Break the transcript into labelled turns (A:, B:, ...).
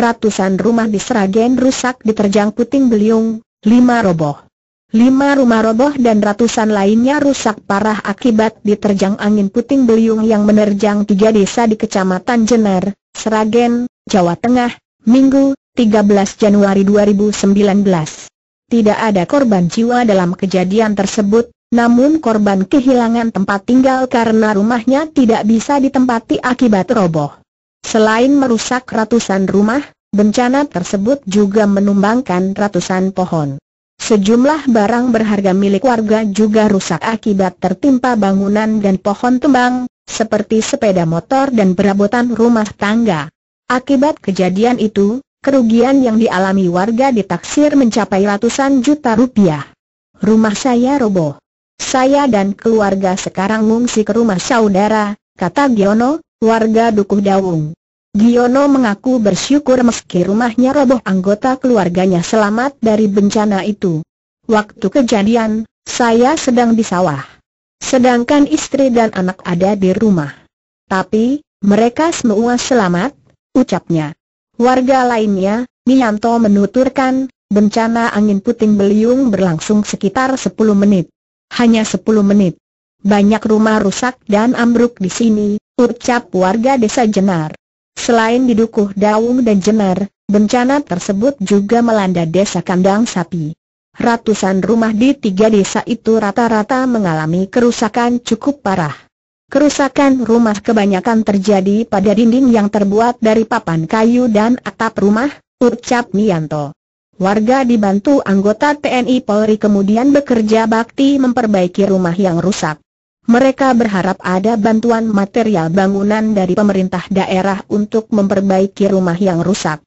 A: ratusan rumah di Seragen rusak diterjang puting beliung, lima roboh. Lima rumah roboh dan ratusan lainnya rusak parah akibat diterjang angin puting beliung yang menerjang tiga desa di Kecamatan Jenar, Seragen, Jawa Tengah, Minggu, 13 Januari 2019. Tidak ada korban jiwa dalam kejadian tersebut, namun korban kehilangan tempat tinggal karena rumahnya tidak bisa ditempati akibat roboh. Selain merusak ratusan rumah, bencana tersebut juga menumbangkan ratusan pohon. Sejumlah barang berharga milik warga juga rusak akibat tertimpa bangunan dan pohon tumbang, seperti sepeda motor dan perabotan rumah tangga. Akibat kejadian itu, kerugian yang dialami warga ditaksir mencapai ratusan juta rupiah. Rumah saya roboh. Saya dan keluarga sekarang mengungsi ke rumah saudara, kata Giono, warga Dukuh Dawung. Giono mengaku bersyukur meski rumahnya roboh anggota keluarganya selamat dari bencana itu. Waktu kejadian, saya sedang di sawah. Sedangkan istri dan anak ada di rumah. Tapi, mereka semua selamat, ucapnya. Warga lainnya, Mianto menuturkan, bencana angin puting beliung berlangsung sekitar 10 menit. Hanya 10 menit. Banyak rumah rusak dan ambruk di sini, ucap warga desa Jenar. Selain didukuh Daung dan Jemer, bencana tersebut juga melanda desa kandang sapi. Ratusan rumah di tiga desa itu rata-rata mengalami kerusakan cukup parah. Kerusakan rumah kebanyakan terjadi pada dinding yang terbuat dari papan kayu dan atap rumah, ucap Nianto. Warga dibantu anggota TNI Polri kemudian bekerja bakti memperbaiki rumah yang rusak. Mereka berharap ada bantuan material bangunan dari pemerintah daerah untuk memperbaiki rumah yang rusak.